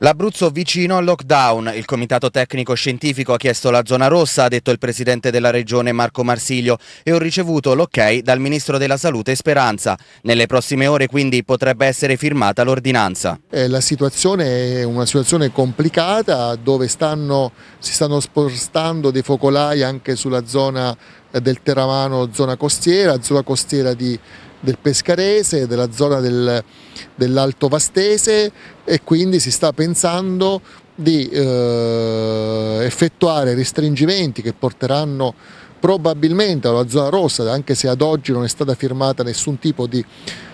L'Abruzzo vicino al lockdown. Il Comitato Tecnico Scientifico ha chiesto la zona rossa, ha detto il Presidente della Regione Marco Marsiglio, e ho ricevuto l'ok dal Ministro della Salute Speranza. Nelle prossime ore quindi potrebbe essere firmata l'ordinanza. Eh, la situazione è una situazione complicata dove stanno, si stanno spostando dei focolai anche sulla zona eh, del Teramano, zona costiera, zona costiera di del Pescarese, della zona del, dell'Alto Vastese e quindi si sta pensando di eh, effettuare restringimenti che porteranno probabilmente alla zona rossa, anche se ad oggi non è stata firmata nessun tipo di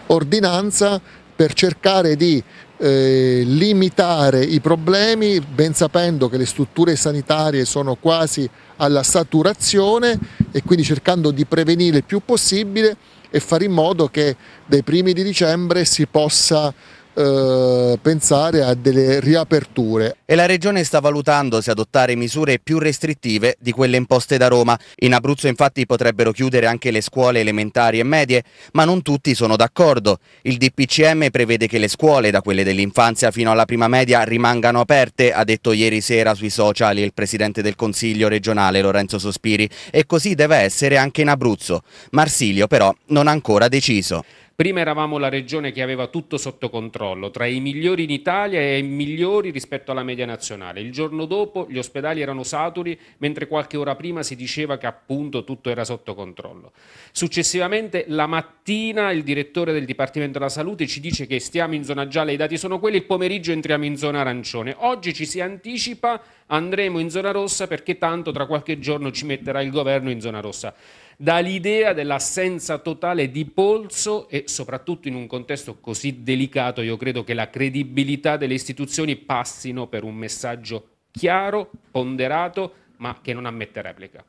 ordinanza, per cercare di eh, limitare i problemi, ben sapendo che le strutture sanitarie sono quasi alla saturazione e quindi cercando di prevenire il più possibile e fare in modo che dai primi di dicembre si possa eh, pensare a delle riaperture. E la regione sta valutando se adottare misure più restrittive di quelle imposte da Roma. In Abruzzo infatti potrebbero chiudere anche le scuole elementari e medie, ma non tutti sono d'accordo. Il DPCM prevede che le scuole, da quelle dell'infanzia fino alla prima media, rimangano aperte, ha detto ieri sera sui social il presidente del Consiglio regionale Lorenzo Sospiri, e così deve essere anche in Abruzzo. Marsilio però non ha ancora deciso. Prima eravamo la regione che aveva tutto sotto controllo, tra i migliori in Italia e i migliori rispetto alla media nazionale. Il giorno dopo gli ospedali erano saturi, mentre qualche ora prima si diceva che appunto tutto era sotto controllo. Successivamente la mattina il direttore del Dipartimento della Salute ci dice che stiamo in zona gialla, i dati sono quelli, il pomeriggio entriamo in zona arancione. Oggi ci si anticipa, andremo in zona rossa perché tanto tra qualche giorno ci metterà il governo in zona rossa dall'idea dell'assenza totale di polso e soprattutto in un contesto così delicato io credo che la credibilità delle istituzioni passino per un messaggio chiaro, ponderato, ma che non ammette replica.